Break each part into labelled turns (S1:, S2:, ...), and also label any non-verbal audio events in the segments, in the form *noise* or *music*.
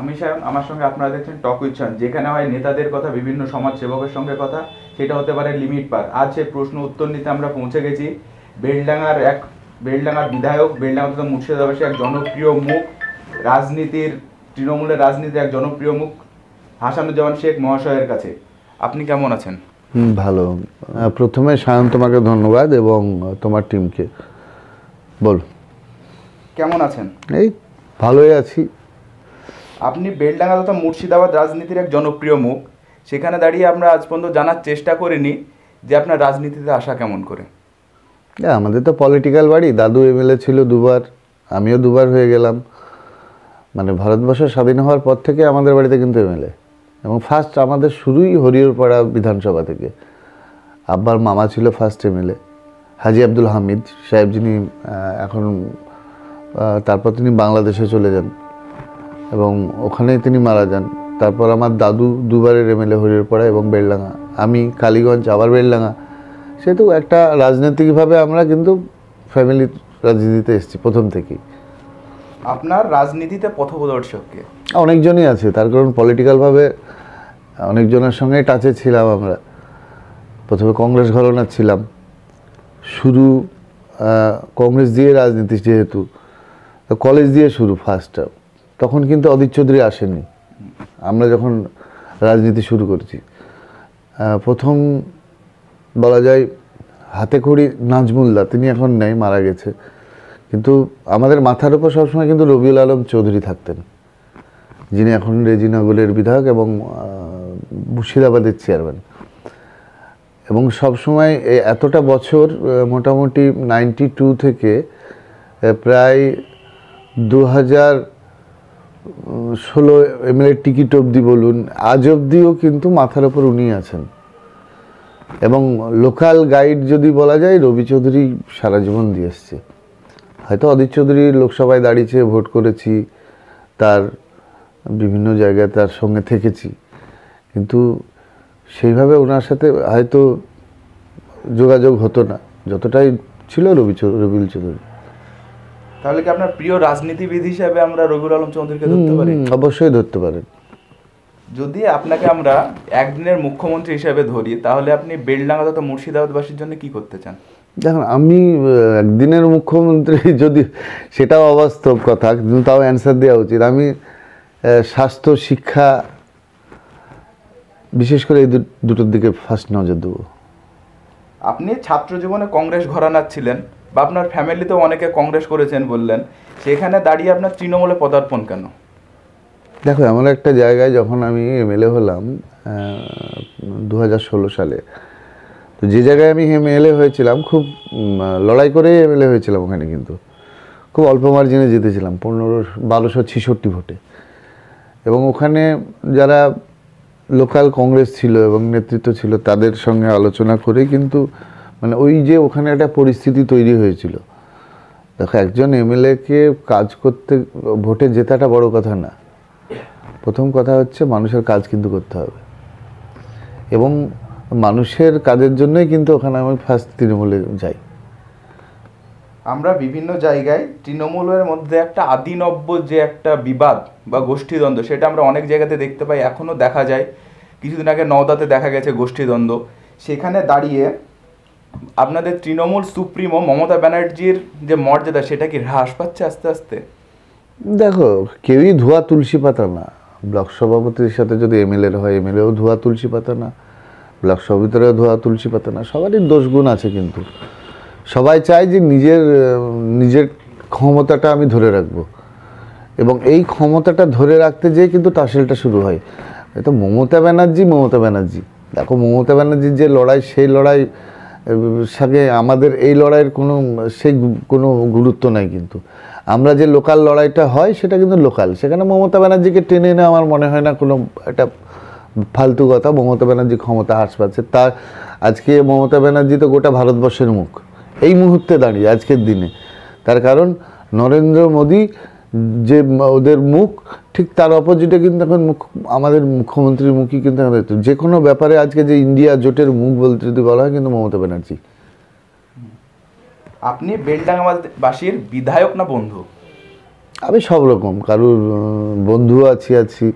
S1: আমি স্যার আমার সঙ্গে আপনারা দেখছেন টক উইচ্ছন যেখানে হয় নেতাদের কথা বিভিন্ন সমাজ সেবকের সঙ্গে কথা সেটা হতে পারে লিমিট পার আজ সে প্রশ্ন উত্তর নিতে আমরা পৌঁছে গেছি বেলডাঙ্গার এক বেলডাঙ্গার বিধায়ক বেলডাঙ্গা তথা মুর্শিদাবাসী এক জনপ্রিয় মুখ রাজনীতির তৃণমূলের রাজনীতির এক জনপ্রিয় মুখ হাসানুজ্জামান শেখ মহাশয়ের কাছে আপনি কেমন আছেন
S2: ভালো প্রথমে সায়ন তোমাকে ধন্যবাদ এবং তোমার টিমকে বল কেমন আছেন এই ভালোই আছি
S1: আপনি বেলডাঙ্গা তথা মুর্শিদাবাদ রাজনীতির এক জনপ্রিয় মুখ সেখানে দাঁড়িয়ে আমরা আজ পর্যন্ত জানার চেষ্টা করিনি যে আপনার রাজনীতিতে আসা কেমন করে
S2: আমাদের তো পলিটিক্যাল বাড়ি দাদু এমএলএ ছিল দুবার আমিও দুবার হয়ে গেলাম মানে ভারতবর্ষ স্বাধীন হওয়ার পর থেকে আমাদের বাড়িতে কিন্তু এমএলএ এবং ফার্স্ট আমাদের শুরুই হরিহরপাড়া বিধানসভা থেকে আব্বার মামা ছিল ফার্স্ট এমএলএ হাজি আব্দুল হামিদ সাহেব যিনি এখন তারপর তিনি বাংলাদেশে চলে যান এবং ওখানেই তিনি মারা যান তারপর আমার দাদু দুবারের এমএলএ পড়া এবং বেড়লাঙা আমি কালীগঞ্জ আবার বেড়লাঙা সেহেতু একটা রাজনৈতিকভাবে আমরা কিন্তু ফ্যামিলি রাজনীতিতে এসেছি প্রথম থেকেই
S1: আপনার রাজনীতিতে পথপ্রদর্শককে
S2: অনেকজনই আছে তার কারণ পলিটিক্যালভাবে অনেকজনের সঙ্গে টাচে ছিলাম আমরা প্রথমে কংগ্রেস ঘরানার ছিলাম শুধু কংগ্রেস দিয়ে রাজনীতি যেহেতু কলেজ দিয়ে শুরু ফার্স্ট টাইম তখন কিন্তু অদিত চৌধুরী আসেনি আমরা যখন রাজনীতি শুরু করেছি প্রথম বলা যায় হাতে খড়ি নাজমুল্লাহ তিনি এখন নেই মারা গেছে কিন্তু আমাদের মাথার উপর সবসময় কিন্তু রবিউল আলম চৌধুরী থাকতেন যিনি এখন রেজিনাগুলের বিধায়ক এবং মুর্শিদাবাদের চেয়ারম্যান এবং সবসময় এতটা বছর মোটামুটি নাইনটি টু থেকে প্রায় দু হাজার ষোলো এমএলএ টিকিট অবধি বলুন আজ অবধিও কিন্তু মাথার ওপর উনি আছেন এবং লোকাল গাইড যদি বলা যায় রবি চৌধুরী সারা জীবন দিয়ে এসছে হয়তো অদিত চৌধুরী লোকসভায় দাঁড়িয়েছে ভোট করেছি তার বিভিন্ন জায়গায় তার সঙ্গে থেকেছি কিন্তু সেইভাবে ওনার সাথে হয়তো যোগাযোগ হতো না যতটাই ছিল রবি রবিল চৌধুরী
S1: তাহলে কি আপনার প্রিয় রাজনীতিবিদ হিসাবে আমরা রবিউল আলম চৌধুরীকে ধরতে পারি
S2: অবশ্যই ধরতে পারেন
S1: যদি আপনাকে আমরা একদিনের মুখ্যমন্ত্রী হিসাবে ধরি তাহলে আপনি বেলডাঙ্গা তথা মুর্শিদাবাদবাসীর জন্য কি করতে চান
S2: দেখুন আমি একদিনের মুখ্যমন্ত্রী *laughs* যদি সেটাও অবাস্তব কথা কিন্তু তাও অ্যান্সার দেওয়া উচিত আমি স্বাস্থ্য শিক্ষা বিশেষ করে এই দুটোর দিকে ফার্স্ট নজর দেবো
S1: আপনি ছাত্র জীবনে কংগ্রেস ঘরানার ছিলেন বা আপনার ফ্যামিলিতেও অনেকে কংগ্রেস করেছেন বললেন সেখানে দাঁড়িয়ে আপনার তৃণমূলে পদার্পণ কেন
S2: দেখো এমন একটা জায়গায় যখন আমি এমএলএ হলাম দু সালে তো যে জায়গায় আমি এমএলএ হয়েছিলাম খুব লড়াই করেই এমএলএ হয়েছিলাম ওখানে কিন্তু খুব অল্প মার্জিনে জিতেছিলাম পনেরো বারোশো ছিষট্টি ভোটে এবং ওখানে যারা লোকাল কংগ্রেস ছিল এবং নেতৃত্ব ছিল তাদের সঙ্গে আলোচনা করে কিন্তু মানে ওই যে ওখানে একটা পরিস্থিতি তৈরি হয়েছিল দেখো একজন এমএলএকে কাজ করতে ভোটে জেতাটা বড় কথা না প্রথম কথা হচ্ছে মানুষের কাজ কিন্তু করতে হবে এবং মানুষের কাজের জন্যই কিন্তু ওখানে আমি ফার্স্ট তৃণমূলে যাই
S1: আমরা বিভিন্ন জায়গায় তৃণমূলের মধ্যে একটা আদিনব্য যে একটা বিবাদ বা গোষ্ঠীদ্বন্দ্ব সেটা আমরা অনেক জায়গাতে দেখতে পাই এখনও দেখা যায় কিছুদিন আগে নওদাতে দেখা গেছে গোষ্ঠীদ্বন্দ্ব সেখানে দাঁড়িয়ে আপনাদের তৃণমূল সুপ্রিমো মমতা ব্যানার্জির যে মর্যাদা সেটা কি হ্রাস পাচ্ছে আস্তে আস্তে
S2: দেখো কেউই ধোয়া তুলসী পাতা না ব্লক সভাপতির সাথে যদি এমএলএ হয় এমএলএও ধোয়া তুলসী পাতা না ব্লক সভাপতিরাও ধোয়া তুলসী পাতা না সবারই দোষগুণ আছে কিন্তু সবাই চায় যে নিজের নিজের ক্ষমতাটা আমি ধরে রাখব এবং এই ক্ষমতাটা ধরে রাখতে যেয়ে কিন্তু তাসেলটা শুরু হয় তো মমতা ব্যানার্জি মমতা ব্যানার্জি দেখো মমতা ব্যানার্জির যে লড়াই সেই লড়াই সাথে আমাদের এই লড়াইয়ের কোনো সেই কোনো গুরুত্ব নাই কিন্তু আমরা যে লোকাল লড়াইটা হয় সেটা কিন্তু লোকাল সেখানে মমতা ব্যানার্জিকে টেনে এনে আমার মনে হয় না কোনো একটা ফালতু কথা মমতা ব্যানার্জি ক্ষমতা হ্রাস পাচ্ছে তার আজকে মমতা ব্যানার্জি তো গোটা ভারতবর্ষের মুখ এই মুহূর্তে দাঁড়িয়ে আজকের দিনে তার কারণ নরেন্দ্র মোদী যে ওদের মুখ ঠিক তার অপোজিটে কিন্তু এখন মুখ আমাদের মুখ্যমন্ত্রীর মুখই কিন্তু এখন যে কোনো ব্যাপারে আজকে যে ইন্ডিয়া জোটের মুখ বলতে যদি বলা হয় কিন্তু মমতা ব্যানার্জি
S1: আপনি বেলডাঙ্গাবাসীর বিধায়ক না বন্ধু
S2: আমি সব রকম কারুর বন্ধু আছি আছি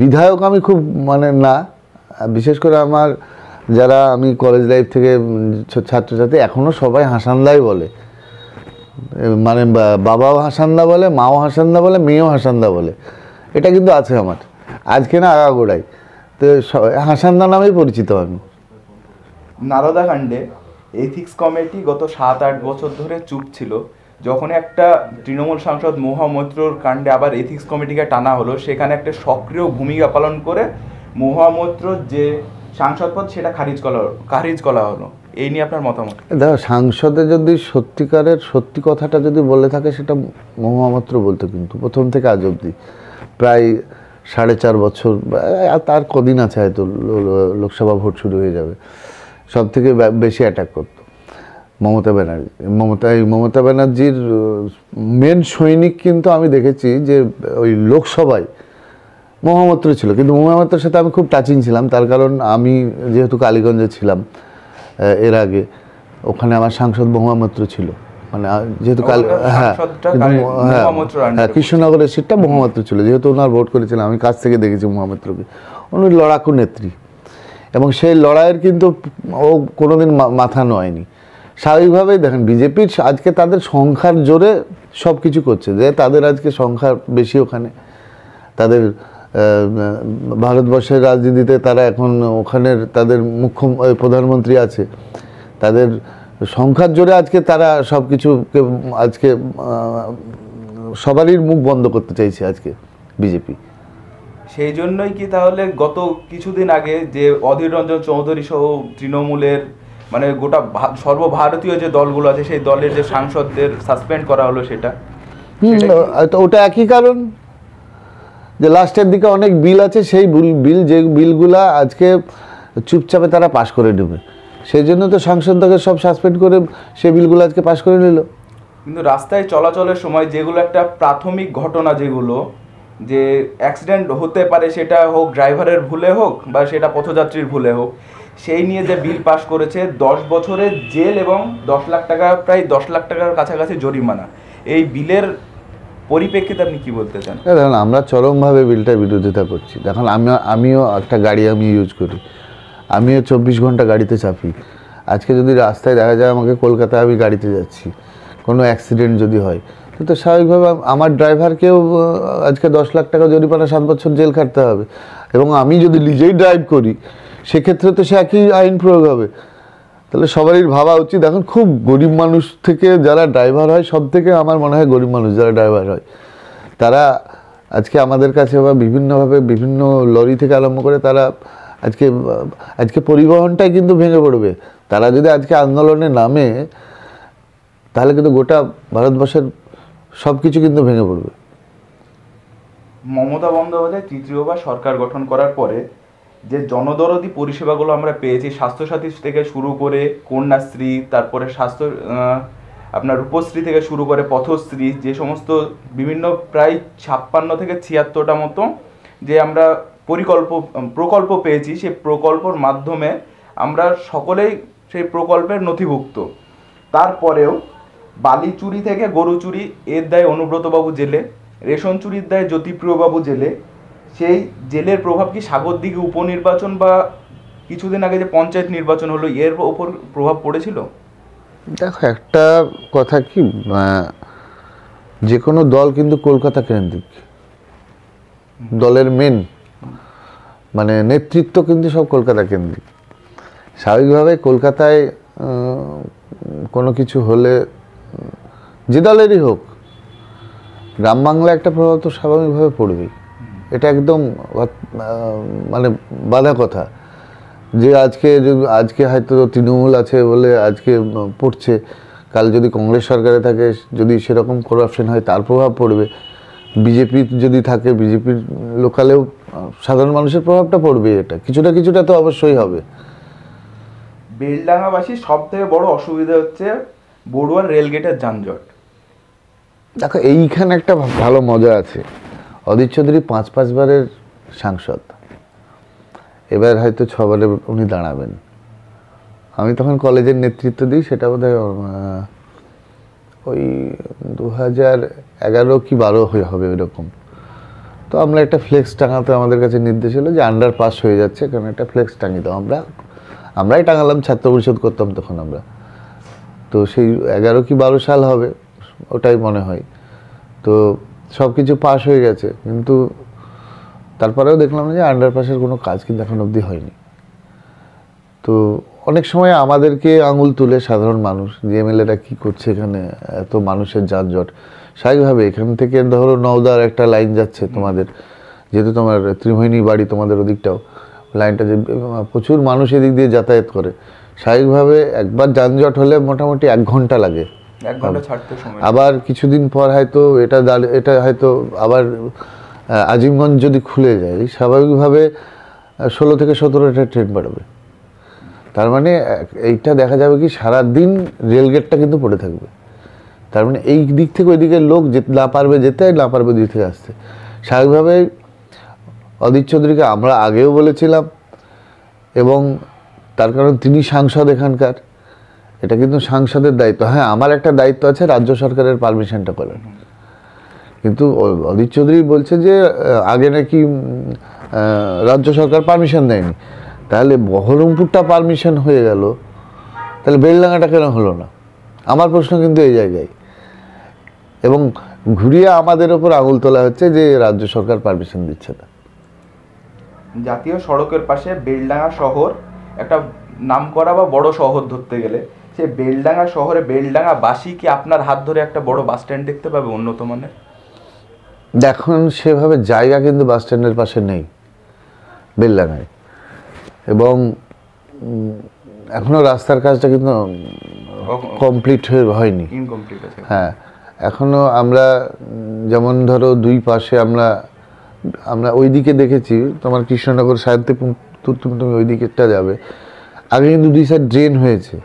S2: বিধায়ক আমি খুব মানে না বিশেষ করে আমার যারা আমি কলেজ লাইফ থেকে ছাত্রছাত্রী এখনও সবাই হাসানদাই বলে মানে বাবাও হাসান্দা বলে মাও হাসান্দা বলে মেয়েও হাসান্দা বলে এটা কিন্তু আছে আমার আজকে না আগাগোড়াই তো হাসান্দা নামেই পরিচিত আমি
S1: নারদা কাণ্ডে এথিক্স কমিটি গত সাত আট বছর ধরে চুপ ছিল যখন একটা তৃণমূল সাংসদ মহামৈত্রর কাণ্ডে আবার এথিক্স কমিটিকে টানা হলো সেখানে একটা সক্রিয় ভূমিকা পালন করে মহামৈত্র যে সাংসদ পদ সেটা খারিজ করা খারিজ করা হলো এই নিয়ে আপনার মতামত
S2: দেখো সাংসদে যদি সত্যিকারের সত্যি কথাটা যদি বলে থাকে সেটা মহামাত্র বলতো কিন্তু প্রথম থেকে আজ অবধি প্রায় সাড়ে চার বছর তার কদিন আছে হয়তো লোকসভা ভোট শুরু হয়ে যাবে সব থেকে বেশি অ্যাটাক করতো মমতা ব্যানার্জি মমতা মমতা ব্যানার্জির মেন সৈনিক কিন্তু আমি দেখেছি যে ওই লোকসভায় মহামাত্র ছিল কিন্তু মহামাত্রার সাথে আমি খুব টাচিং ছিলাম তার কারণ আমি যেহেতু কালীগঞ্জে ছিলাম এর আগে ওখানে আমার সাংসদ মহামাত্র ছিল মানে যেহেতু কাল হ্যাঁ হ্যাঁ, হ্যাঁ কৃষ্ণনগরের সিটটা মহামাত্র ছিল যেহেতু ওনার ভোট করেছিলাম আমি কাছ থেকে দেখেছি মহামাত্রকে উনি লড়াকু নেত্রী এবং সেই লড়াইয়ের কিন্তু ও কোনোদিন মাথা নয়নি স্বাভাবিকভাবেই দেখেন বিজেপির আজকে তাদের সংখ্যার জোরে সব কিছু করছে যে তাদের আজকে সংখ্যা বেশি ওখানে তাদের ভারতবর্ষের রাজনীতিতে তারা এখন ওখানের তাদের মুখ্য প্রধানমন্ত্রী আছে তাদের সংখ্যার জোরে আজকে তারা সব কিছুকে আজকে সবারই মুখ বন্ধ করতে চাইছে আজকে বিজেপি
S1: সেই জন্যই কি তাহলে গত কিছুদিন আগে যে অধীর রঞ্জন চৌধুরী সহ তৃণমূলের মানে গোটা সর্বভারতীয় যে দলগুলো আছে সেই দলের যে সাংসদদের সাসপেন্ড করা হলো সেটা
S2: ওটা একই কারণ যে লাস্টের দিকে অনেক বিল আছে সেই বিল যে বিলগুলো আজকে চুপচাপে তারা পাশ করে নেবে সেই জন্য তো সাংসদ তাকে সব সাসপেন্ড করে সে বিলগুলো আজকে পাশ করে নিল
S1: কিন্তু রাস্তায় চলাচলের সময় যেগুলো একটা প্রাথমিক ঘটনা যেগুলো যে অ্যাক্সিডেন্ট হতে পারে সেটা হোক ড্রাইভারের ভুলে হোক বা সেটা পথযাত্রীর ভুলে হোক সেই নিয়ে যে বিল পাশ করেছে দশ বছরের জেল এবং দশ লাখ টাকা প্রায় দশ লাখ টাকার কাছাকাছি জরিমানা এই বিলের পরিপ্রেক্ষিতে আপনি কি বলতে চান
S2: দেখুন আমরা চরমভাবে বিলটার বিরোধিতা করছি দেখুন আমি আমিও একটা গাড়ি আমি ইউজ করি আমিও চব্বিশ ঘন্টা গাড়িতে চাপি আজকে যদি রাস্তায় দেখা যায় আমাকে কলকাতায় আমি গাড়িতে যাচ্ছি কোনো অ্যাক্সিডেন্ট যদি হয় তো স্বাভাবিকভাবে আমার ড্রাইভারকেও আজকে দশ লাখ টাকা জরিমানা সাত বছর জেল খাটতে হবে এবং আমি যদি নিজেই ড্রাইভ করি সেক্ষেত্রে তো সে একই আইন প্রয়োগ হবে তাহলে সবারই ভাবা উচিত এখন খুব গরিব মানুষ থেকে যারা ড্রাইভার হয় সব থেকে আমার মনে হয় গরিব মানুষ যারা ড্রাইভার হয় তারা আজকে আমাদের কাছে বা বিভিন্নভাবে বিভিন্ন লরি থেকে আরম্ভ করে তারা আজকে আজকে পরিবহনটাই কিন্তু ভেঙে পড়বে তারা যদি আজকে আন্দোলনে নামে তাহলে কিন্তু গোটা ভারতবর্ষের সব কিছু কিন্তু ভেঙে পড়বে
S1: মমতা বন্দ্যোপাধ্যায় তৃতীয়বার সরকার গঠন করার পরে যে জনদরদি পরিষেবাগুলো আমরা পেয়েছি স্বাস্থ্যসাথী থেকে শুরু করে কন্যাশ্রী তারপরে স্বাস্থ্য আপনার রূপশ্রী থেকে শুরু করে পথশ্রী যে সমস্ত বিভিন্ন প্রায় ছাপ্পান্ন থেকে ছিয়াত্তরটা মতো যে আমরা পরিকল্প প্রকল্প পেয়েছি সেই প্রকল্পর মাধ্যমে আমরা সকলেই সেই প্রকল্পের নথিভুক্ত তারপরেও বালি চুরি থেকে গরু চুরি এর দায় অনুব্রতবাবু জেলে রেশন চুরির দায় জ্যোতিপ্রিয়বাবু জেলে সেই জেলের প্রভাব কি সাগর দিঘি উপনির্বাচন বা কিছুদিন আগে যে পঞ্চায়েত নির্বাচন হলো এর ওপর প্রভাব পড়েছিল
S2: দেখো একটা কথা কি যে কোনো দল কিন্তু কলকাতা কেন্দ্রিক দলের মেন মানে নেতৃত্ব কিন্তু সব কলকাতা কেন্দ্রিক স্বাভাবিকভাবে কলকাতায় কোনো কিছু হলে যে দলেরই হোক গ্রাম বাংলা একটা প্রভাব তো স্বাভাবিকভাবে পড়বেই এটা একদম মানে বাধা কথা যে আজকে আজকে হয়তো তৃণমূল আছে বলে আজকে পড়ছে কাল যদি কংগ্রেস সরকারে থাকে যদি সেরকম করাপশন হয় তার প্রভাব পড়বে বিজেপি যদি থাকে বিজেপির লোকালেও সাধারণ মানুষের প্রভাবটা পড়বে এটা কিছুটা কিছুটা তো অবশ্যই হবে
S1: বেলডাঙ্গাবাসীর সব থেকে বড় অসুবিধা হচ্ছে বড়ুয়ার রেলগেটের যানজট
S2: দেখো এইখানে একটা ভালো মজা আছে অদিত চৌধুরী পাঁচ পাঁচবারের সাংসদ এবার হয়তো ছবারে উনি দাঁড়াবেন আমি তখন কলেজের নেতৃত্ব দিই সেটা বোধ হয় ওই দু হাজার এগারো কি বারো হয়ে হবে ওইরকম তো আমরা একটা ফ্লেক্স টাঙাতে আমাদের কাছে নির্দেশ হলো যে আন্ডার পাস হয়ে যাচ্ছে কারণ একটা ফ্লেক্স টাঙিয়ে দাও আমরা আমরাই টাঙালাম ছাত্র পরিষদ করতাম তখন আমরা তো সেই এগারো কি বারো সাল হবে ওটাই মনে হয় তো সব কিছু পাস হয়ে গেছে কিন্তু তারপরেও দেখলাম যে আন্ডারপাসের কোনো কাজ কিন্তু এখন অবধি হয়নি তো অনেক সময় আমাদেরকে আঙুল তুলে সাধারণ মানুষ জিএমএলএরা কী করছে এখানে এত মানুষের যানজট স্বাভাবিকভাবে এখান থেকে ধরো নওদার একটা লাইন যাচ্ছে তোমাদের যেহেতু তোমার ত্রিভৈনী বাড়ি তোমাদের ওদিকটাও লাইনটা যে প্রচুর মানুষ এদিক দিয়ে যাতায়াত করে স্বাভাবিকভাবে একবার যানজট হলে মোটামুটি এক ঘন্টা লাগে
S1: এক ঘন্টা ছাড়তে সময়
S2: আবার কিছুদিন পর হয়তো এটা এটা হয়তো আবার আজিমগঞ্জ যদি খুলে যায় স্বাভাবিকভাবে ষোলো থেকে সতেরোটা ট্রেন বাড়বে তার মানে এইটা দেখা যাবে কি সারাদিন রেলগেটটা কিন্তু পড়ে থাকবে তার মানে এই দিক থেকে ওই দিকের লোক যে না পারবে যেতে না পারবে দিক থেকে আসতে স্বাভাবিকভাবে অদিত চৌধুরীকে আমরা আগেও বলেছিলাম এবং তার কারণ তিনি সাংসদ এখানকার এটা কিন্তু সাংসদের দায়িত্ব হ্যাঁ আমার একটা দায়িত্ব আছে রাজ্য সরকারের পারমিশনটা করেন কিন্তু অজিত চৌধুরী বলছে যে আগে নাকি রাজ্য সরকার পারমিশন দেয়নি তাহলে বহরমপুরটা পারমিশন হয়ে গেল তাহলে বেলডাঙ্গাটা কেন হলো না আমার প্রশ্ন কিন্তু এই জায়গায় এবং ঘুরিয়ে আমাদের ওপর আঙুল তোলা হচ্ছে যে রাজ্য সরকার পারমিশন দিচ্ছে না
S1: জাতীয় সড়কের পাশে বেলডাঙ্গা শহর একটা নাম করা বা বড় শহর ধরতে গেলে সে বেলডাঙ্গা শহরে বেলডাঙ্গা বাসি কি আপনার হাত ধরে একটা বড় বাস স্ট্যান্ড দেখতে পাবে উন্নত মানের
S2: এখন সেভাবে জায়গা কিন্তু বাস স্ট্যান্ডের পাশে নেই বেলডাঙ্গায় এবং এখনও রাস্তার কাজটা কিন্তু কমপ্লিট হয়ে হয়নি হ্যাঁ এখনও আমরা যেমন ধরো দুই পাশে আমরা আমরা ওই দিকে দেখেছি তোমার কৃষ্ণনগর সাহিত্যে তুমি ওই দিকেরটা যাবে আগে কিন্তু দুই সাইড ড্রেন হয়েছে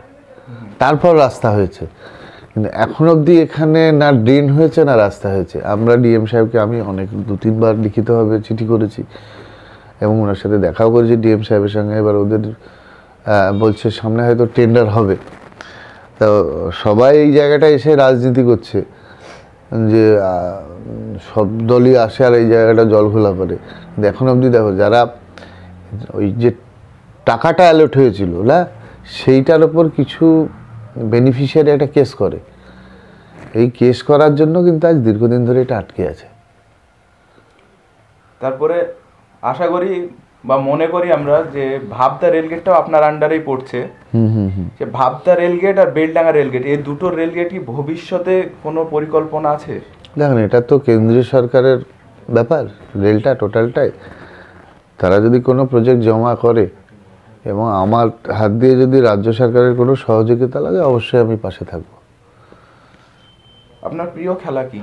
S2: তারপর রাস্তা হয়েছে কিন্তু এখন অবধি এখানে না ড্রেন হয়েছে না রাস্তা হয়েছে আমরা ডিএম সাহেবকে আমি অনেক দু তিনবার লিখিতভাবে চিঠি করেছি এবং ওনার সাথে দেখাও করেছি ডিএম সাহেবের সঙ্গে এবার ওদের বলছে সামনে হয়তো টেন্ডার হবে তো সবাই এই জায়গাটা এসে রাজনীতি করছে যে সব দলই আসে আর এই জায়গাটা জল খোলা করে এখন অবধি দেখো যারা ওই যে টাকাটা অ্যালোট হয়েছিল না সেইটার ওপর কিছু বেনিফিশিয়ারি একটা কেস করে এই কেস করার জন্য কিন্তু আজ দীর্ঘদিন ধরে এটা আটকে আছে
S1: তারপরে আশা করি বা মনে করি আমরা যে ভাবদা রেলগেটটাও আপনার আন্ডারেই পড়ছে যে ভাবদা রেলগেট আর বেলডাঙ্গা রেলগেট এই দুটো রেলগেটই ভবিষ্যতে কোনো পরিকল্পনা আছে
S2: দেখেন এটা তো কেন্দ্রীয় সরকারের ব্যাপার রেলটা টোটালটাই তারা যদি কোনো প্রজেক্ট জমা করে এবং আমার হাত দিয়ে যদি রাজ্য সরকারের কোনো সহযোগিতা লাগে অবশ্যই আমি পাশে থাকব
S1: আপনার প্রিয় খেলা কি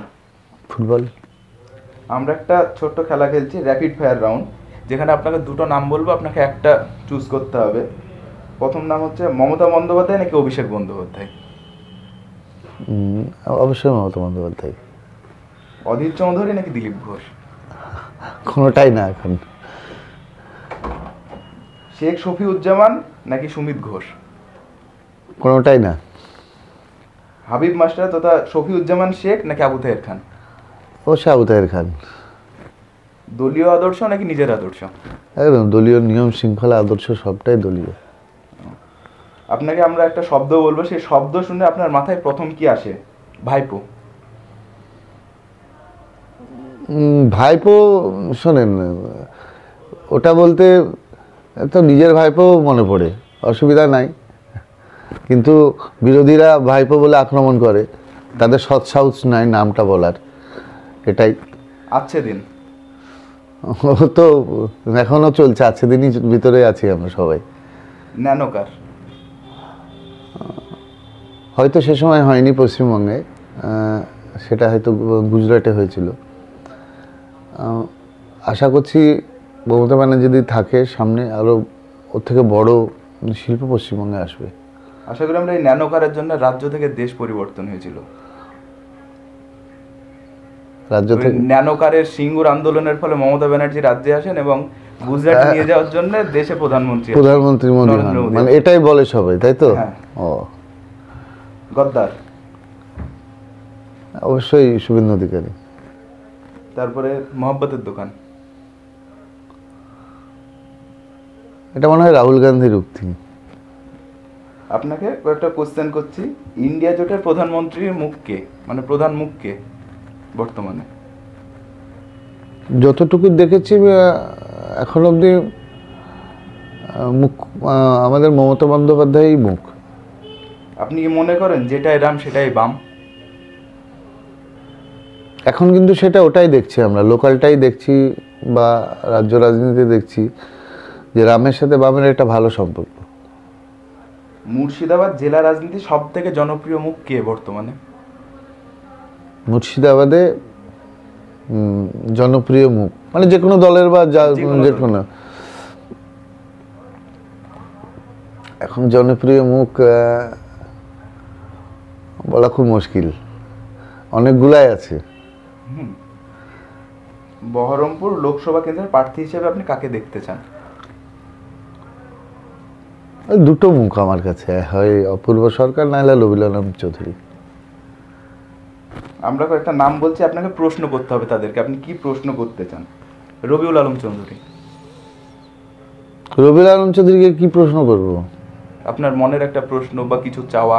S1: ফুটবল আমরা একটা ছোট্ট খেলা খেলছি র্যাপিড ফায়ার রাউন্ড যেখানে আপনাকে দুটো নাম বলবো আপনাকে একটা চুজ করতে হবে প্রথম নাম হচ্ছে মমতা বন্দ্যোপাধ্যায় নাকি অভিষেক বন্দ্যোপাধ্যায়
S2: অবশ্যই মমতা বন্দ্যোপাধ্যায়
S1: অধীর চৌধুরী নাকি দিলীপ ঘোষ
S2: কোনোটাই না এখন
S1: শেখ শফিউজ্জামান নাকি সুমিত ঘোষ কোনোটাই না হাবিব মাস্টার তথা শফিউজ্জামান শেখ নাকি আবু তাহের খান
S2: ও আবু তাহের খান
S1: দলীয় আদর্শ নাকি নিজের আদর্শ
S2: একদম দলীয় নিয়ম শৃঙ্খলা আদর্শ সবটাই দলীয়
S1: আপনাকে আমরা একটা শব্দ বলবো সেই শব্দ শুনে আপনার মাথায় প্রথম কি আসে
S2: ভাইপো ভাইপো শোনেন ওটা বলতে তো নিজের ভাইপো মনে পড়ে অসুবিধা নাই কিন্তু বিরোধীরা ভাইপো বলে আক্রমণ করে তাদের সৎসাহস নাই নামটা বলার এটাই আছে দিন ও তো এখনও চলছে আছে দিনই ভিতরে আছি আমরা সবাই ন্যানোকার হয়তো সে সময় হয়নি পশ্চিমবঙ্গে সেটা হয়তো গুজরাটে হয়েছিল আশা করছি মমতা যদি থাকে সামনে আরও ওর থেকে বড় শিল্প পশ্চিমবঙ্গে আসবে
S1: আশা করি আমরা এই ন্যানো কারের জন্য রাজ্য থেকে দেশ পরিবর্তন হয়েছিল রাজ্য থেকে ন্যানো কারের সিঙ্গুর আন্দোলনের ফলে মমতা ব্যানার্জি রাজ্যে আসেন এবং গুজরাট হ্যাঁ। নিয়ে যাওয়ার জন্য দেশে প্রধানমন্ত্রী প্রধানমন্ত্রী মোদী মানে এটাই
S2: বলে সবাই তাই তো হ্যাঁ। ও গদ্দার অবশ্যই শুভেন্দু অধিকারী
S1: তারপরে মহব্বতের দোকান
S2: এটা মনে হয় রাহুল গান্ধীর উক্তি
S1: আপনাকে কয়েকটা কোশ্চেন করছি ইন্ডিয়া জোটের প্রধানমন্ত্রীর মুখকে মানে প্রধান মুখকে বর্তমানে
S2: যতটুকু দেখেছি এখন অবধি মুখ আমাদের মমতা বন্দ্যোপাধ্যায়ই মুখ
S1: আপনি কি মনে করেন যেটাই রাম সেটাই বাম
S2: এখন কিন্তু সেটা ওটাই দেখছি আমরা লোকালটাই দেখছি বা রাজ্য রাজনীতি দেখছি যে রামের সাথে বামের একটা ভালো সম্পর্ক
S1: মুর্শিদাবাদ জেলা রাজনীতি সব থেকে জনপ্রিয় মুখ কে বর্তমানে
S2: মুর্শিদাবাদে জনপ্রিয় মুখ মানে যে কোনো দলের বা যে কোনো এখন জনপ্রিয় মুখ বলা খুব মুশকিল অনেকগুলাই আছে
S1: বহরমপুর লোকসভা কেন্দ্রের প্রার্থী হিসেবে আপনি কাকে দেখতে চান
S2: দুটো মুখ আমার কাছে হয় অপূর্ব সরকার নাহলে লবিলালম চৌধুরী
S1: আমরা কয়েকটা নাম বলছি আপনাকে প্রশ্ন করতে হবে তাদেরকে আপনি কি প্রশ্ন করতে চান রবিউল আলম চৌধুরী
S2: রবিউল আলম চৌধুরীকে কি প্রশ্ন করব
S1: আপনার মনের একটা প্রশ্ন বা কিছু চাওয়া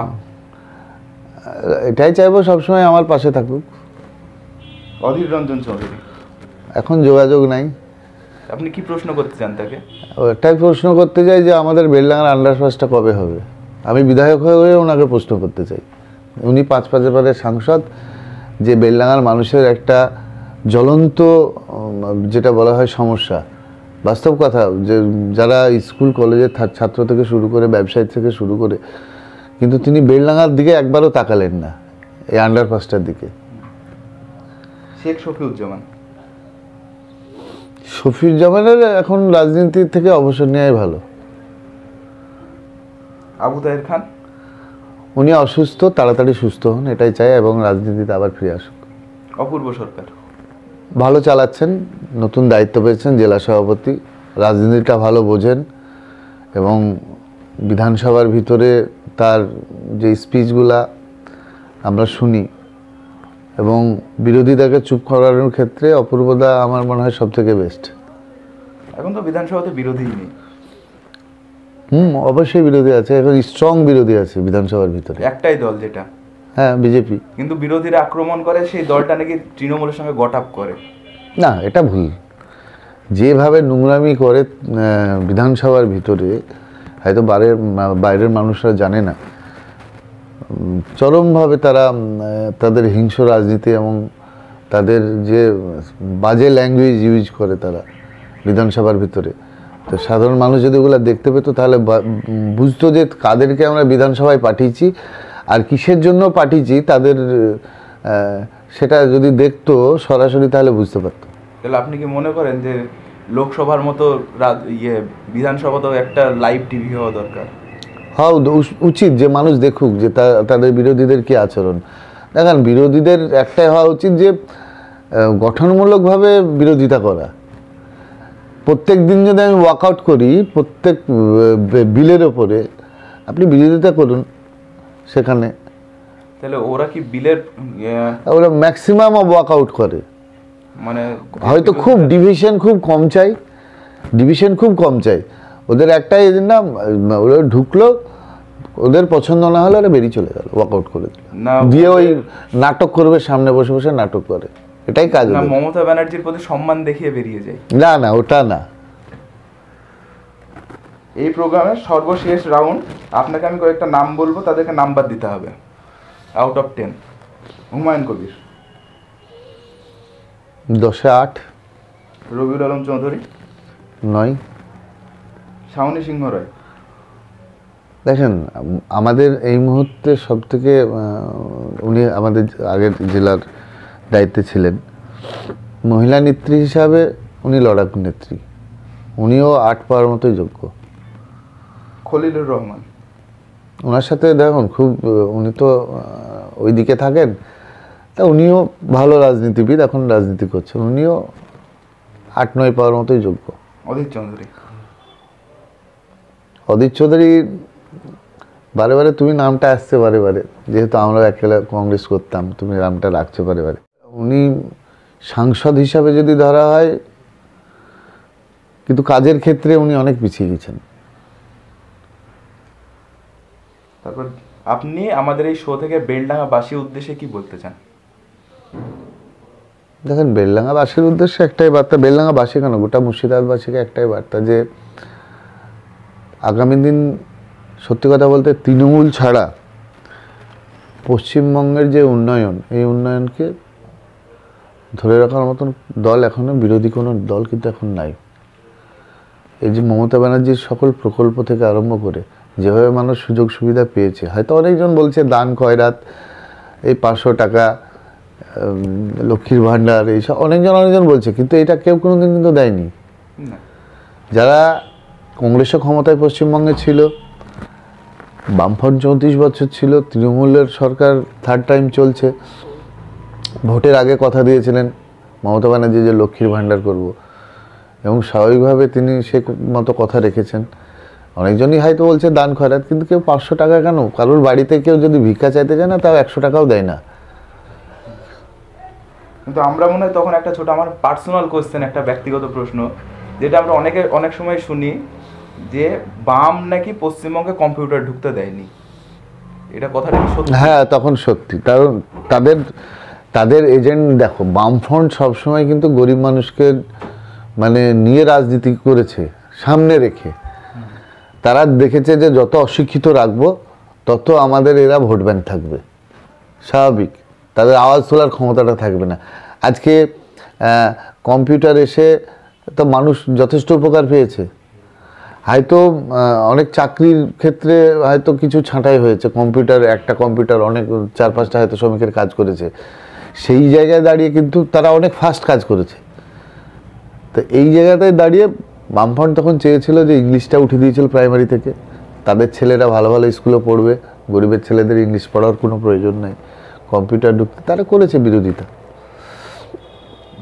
S2: এটাই চাইবো সবসময় আমার পাশে থাকুক
S1: অধীর রঞ্জন চৌধুরী
S2: এখন যোগাযোগ নাই
S1: আপনি কি প্রশ্ন করতে চান তাকে
S2: একটাই প্রশ্ন করতে চাই যে আমাদের বেলডাঙ্গার আন্ডারপাসটা কবে হবে আমি বিধায়ক হয়ে ওনাকে প্রশ্ন করতে চাই উনি পাঁচ পাঁচে পারে সাংসদ যে বেলডাঙ্গার মানুষের একটা জ্বলন্ত যেটা বলা হয় সমস্যা বাস্তব কথা যে যারা স্কুল কলেজের ছাত্র থেকে শুরু করে ব্যবসায়ী থেকে শুরু করে কিন্তু তিনি বেলডাঙ্গার দিকে একবারও তাকালেন না এই আন্ডারপাসটার দিকে
S1: শেখ শফিউজ্জামান
S2: জামানের এখন রাজনীতি থেকে অবসর নেওয়াই ভালো আবু তাহের খান উনি অসুস্থ তাড়াতাড়ি সুস্থ হন এটাই চাই এবং রাজনীতিতে আবার ফিরে আসুক
S1: অপূর্ব সরকার
S2: ভালো চালাচ্ছেন নতুন দায়িত্ব পেয়েছেন জেলা সভাপতি রাজনীতিটা ভালো বোঝেন এবং বিধানসভার ভিতরে তার যে স্পিচগুলা আমরা শুনি এবং বিরোধিতাকে চুপ করানোর ক্ষেত্রে অপূর্বদা আমার মনে হয় সব থেকে বেস্ট
S1: এখন তো বিধানসভাতে বিরোধী নেই
S2: হুম অবশ্যই বিরোধী আছে এখন স্ট্রং বিরোধী আছে বিধানসভার ভিতরে
S1: একটাই দল যেটা হ্যাঁ বিজেপি কিন্তু বিরোধীরা আক্রমণ করে সেই দলটা নাকি তৃণমূলের সঙ্গে গট আপ করে
S2: না এটা ভুল যেভাবে নোংরামি করে বিধানসভার ভিতরে হয়তো বাইরের বাইরের মানুষরা জানে না চরমভাবে তারা তাদের হিংস্র রাজনীতি এবং তাদের যে বাজে ল্যাঙ্গুয়েজ ইউজ করে তারা বিধানসভার ভিতরে তো সাধারণ মানুষ যদি ওগুলো দেখতে পেতো তাহলে বুঝতো যে কাদেরকে আমরা বিধানসভায় পাঠিয়েছি আর কিসের জন্য পাঠিয়েছি তাদের সেটা যদি দেখতো সরাসরি তাহলে বুঝতে পারতো
S1: তাহলে আপনি কি মনে করেন যে লোকসভার মতো ইয়ে বিধানসভা তো একটা লাইভ টিভি হওয়া দরকার
S2: হওয়া উচিত যে মানুষ দেখুক যে তাদের বিরোধীদের কি আচরণ দেখেন বিরোধীদের একটাই হওয়া উচিত যে গঠনমূলকভাবে বিরোধিতা করা প্রত্যেক দিন যদি আমি ওয়াকআউট করি প্রত্যেক বিলের ওপরে আপনি বিরোধিতা করুন সেখানে
S1: তাহলে ওরা কি বিলের
S2: ওরা ম্যাক্সিমাম ওয়াকআউট করে মানে হয়তো খুব ডিভিশন খুব কম চাই ডিভিশন খুব কম চাই ওদের একটাই না ওরা ঢুকলো ওদের পছন্দ না হলে ওরা বেরিয়ে চলে গেল ওয়াক আউট করে দিল দিয়ে ওই নাটক করবে সামনে বসে বসে নাটক করে এটাই কাজ না মমতা
S1: ব্যানার্জির প্রতি সম্মান দেখিয়ে বেরিয়ে যায়
S2: না না ওটা না
S1: এই প্রোগ্রামের সর্বশেষ রাউন্ড আপনাকে আমি কয়েকটা নাম বলবো তাদেরকে নাম্বার দিতে হবে out of ten Humayun Kabir দশে আট রবিউল আলম চৌধুরী নয় শাওনি সিংহ রায়
S2: দেখেন আমাদের এই মুহূর্তে সব থেকে উনি আমাদের আগের জেলার দায়িত্বে ছিলেন মহিলা নেত্রী হিসাবে উনি লড়াকু নেত্রী উনিও আট পাওয়ার মতোই যোগ্য
S1: খলিলুর রহমান
S2: ওনার সাথে দেখুন খুব উনি তো ওই দিকে থাকেন তা উনিও ভালো রাজনীতিবিদ এখন রাজনীতি করছেন উনিও আট নয় পাওয়ার মতোই যোগ্য অধীর চৌধুরী অদিত চৌধুরীর বারে বারে তুমি নামটা আসছে বারে বারে যেহেতু আমরা একেলা কংগ্রেস করতাম তুমি নামটা রাখছো বারে বারে উনি সাংসদ হিসাবে যদি ধরা হয় কিন্তু কাজের ক্ষেত্রে উনি অনেক পিছিয়ে গেছেন
S1: তারপর আপনি আমাদের এই শো থেকে বেলডাঙ্গাবাসীর উদ্দেশ্যে কি বলতে চান
S2: দেখেন বাসীর উদ্দেশ্যে একটাই বার্তা বেলডাঙ্গাবাসী কেন গোটা মুর্শিদাবাদবাসীকে একটাই বার্তা যে আগামী দিন সত্যি কথা বলতে তৃণমূল ছাড়া পশ্চিমবঙ্গের যে উন্নয়ন এই উন্নয়নকে ধরে রাখার মতন দল এখনও বিরোধী কোনো দল কিন্তু এখন নাই এই যে মমতা ব্যানার্জির সকল প্রকল্প থেকে আরম্ভ করে যেভাবে মানুষ সুযোগ সুবিধা পেয়েছে হয়তো অনেকজন বলছে দান খয়রাত এই পাঁচশো টাকা লক্ষ্মীর ভাণ্ডার এইসব অনেকজন অনেকজন বলছে কিন্তু এটা কেউ কোনোদিন কিন্তু দেয়নি যারা কংগ্রেসও ক্ষমতায় পশ্চিমবঙ্গে ছিল বামফ্রন্ট চৌত্রিশ বছর ছিল তৃণমূলের সরকার থার্ড টাইম চলছে ভোটের আগে কথা দিয়েছিলেন মমতা ব্যানার্জি যে লক্ষ্মীর ভাণ্ডার করব এবং স্বাভাবিকভাবে তিনি সে মতো কথা রেখেছেন অনেকজনই হয়তো বলছে দান খয়রাত কিন্তু কেউ পাঁচশো টাকা কেন কারোর বাড়িতে কেউ যদি ভিক্ষা চাইতে যায় না তাও একশো টাকাও দেয় না
S1: কিন্তু আমরা মনে হয় তখন একটা ছোট আমার পার্সোনাল কোয়েশ্চেন একটা ব্যক্তিগত প্রশ্ন যেটা আমরা অনেকে অনেক সময় শুনি যে বাম নাকি পশ্চিমবঙ্গে কম্পিউটার ঢুকতে দেয়নি এটা কথাটা
S2: সত্যি হ্যাঁ তখন সত্যি কারণ তাদের তাদের এজেন্ট দেখো বামফ্রন্ট সবসময় কিন্তু গরিব মানুষকে মানে নিয়ে রাজনীতি করেছে সামনে রেখে তারা দেখেছে যে যত অশিক্ষিত রাখবো তত আমাদের এরা ভোট ব্যাংক থাকবে স্বাভাবিক তাদের আওয়াজ তোলার ক্ষমতাটা থাকবে না আজকে কম্পিউটার এসে তো মানুষ যথেষ্ট উপকার পেয়েছে হয়তো অনেক চাকরির ক্ষেত্রে হয়তো কিছু ছাঁটাই হয়েছে কম্পিউটার একটা কম্পিউটার অনেক চার পাঁচটা হয়তো শ্রমিকের কাজ করেছে সেই জায়গায় দাঁড়িয়ে কিন্তু তারা অনেক ফাস্ট কাজ করেছে তো এই জায়গাটায় দাঁড়িয়ে বামফ্রন্ট তখন চেয়েছিল যে ইংলিশটা উঠে দিয়েছিল প্রাইমারি থেকে তাদের ছেলেরা ভালো ভালো স্কুলে পড়বে গরিবের ছেলেদের ইংলিশ পড়ার কোনো প্রয়োজন নেই কম্পিউটার ঢুকতে তারা করেছে বিরোধিতা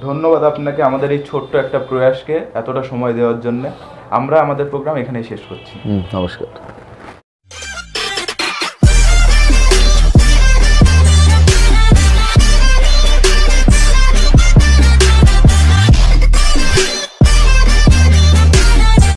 S1: ধন্যবাদ আপনাকে আমাদের এই ছোট্ট একটা প্রয়াসকে এতটা সময় দেওয়ার জন্যে আমরা আমাদের প্রোগ্রাম এখানেই শেষ করছি
S2: নমস্কার